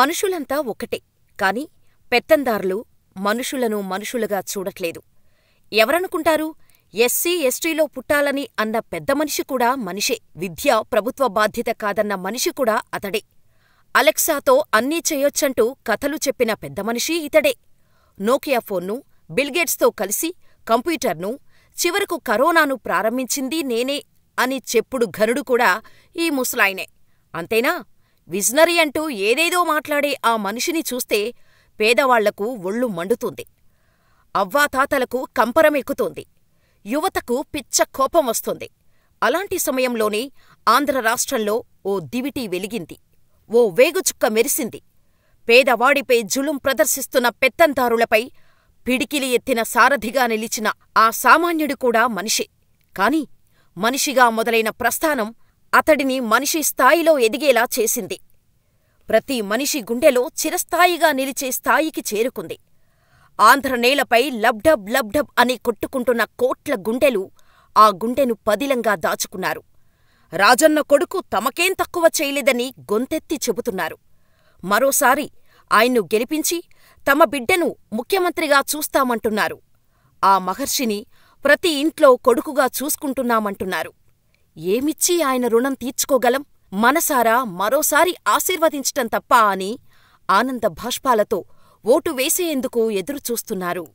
మనుషులంతా ఒక్కటే కాని పెత్తందార్లు మనుషులను మనుషులుగా చూడట్లేదు. ఎవరనుకుంటారు? ఎస్సీ, ఎస్టీలో పుట్టాలని అన్న పెద్ద మనిషి కూడా మనిషే. విద్య ప్రభుత్వ బాధ్యత కాదన్న మనిషి కూడా అతడే. అలెక్సాతో అన్నీ చేయొచ్చంటూ కథలు చెప్పిన పెద్ద మనిషి ఇతడే. నోకియా ఫోన్ను, బిల్గేట్స్తో కలిసి కంప్యూటర్ను, చివరకు కరోనాను ప్రారంభించింది నేనే అని చెప్పుడు ఘనుడు కూడా ఈ ముసలాయనే. అంతేనా? విజనరీ అంటూ ఏదేదో మాట్లాడే ఆ మనిషిని చూస్తే పేదవాళ్లకు ఒళ్ళు మండుతుంది అవ్వాతాతలకు కంపరమెక్కుతోంది యువతకు పిచ్చ కోపం వస్తుంది అలాంటి సమయంలోనే ఆంధ్ర రాష్ట్రంలో ఓ దివిటీ వెలిగింది ఓ వేగుచుక్క మెరిసింది పేదవాడిపై జులుం ప్రదర్శిస్తున్న పెత్తందారులపై పిడికిలి ఎత్తిన సారథిగా నిలిచిన ఆ సామాన్యుడు కూడా మనిషే కాని మనిషిగా మొదలైన ప్రస్థానం అతడిని మనిషి స్థాయిలో ఎదిగేలా చేసింది ప్రతి మనిషి గుండెలో చిరస్థాయిగా నిలిచే స్థాయికి చేరుకుంది ఆంధ్రనేలపై లబ్డబ్ లబ్డబ్ అని కొట్టుకుంటున్న కోట్ల గుండెలు ఆ గుండెను పదిలంగా దాచుకున్నారు రాజన్న కొడుకు తమకేం తక్కువ చేయలేదని గొంతెత్తి చెబుతున్నారు మరోసారి ఆయన్ను గెలిపించి తమ బిడ్డను ముఖ్యమంత్రిగా చూస్తామంటున్నారు ఆ మహర్షిని ప్రతి ఇంట్లో కొడుకుగా చూసుకుంటున్నామంటున్నారు ఏమిచ్చి ఆయన రుణం తీర్చుకోగలం మనసారా మరోసారి ఆశీర్వదించటం తప్ప అని ఆనంద భాష్పాలతో ఓటు వేసేందుకు ఎదురుచూస్తున్నారు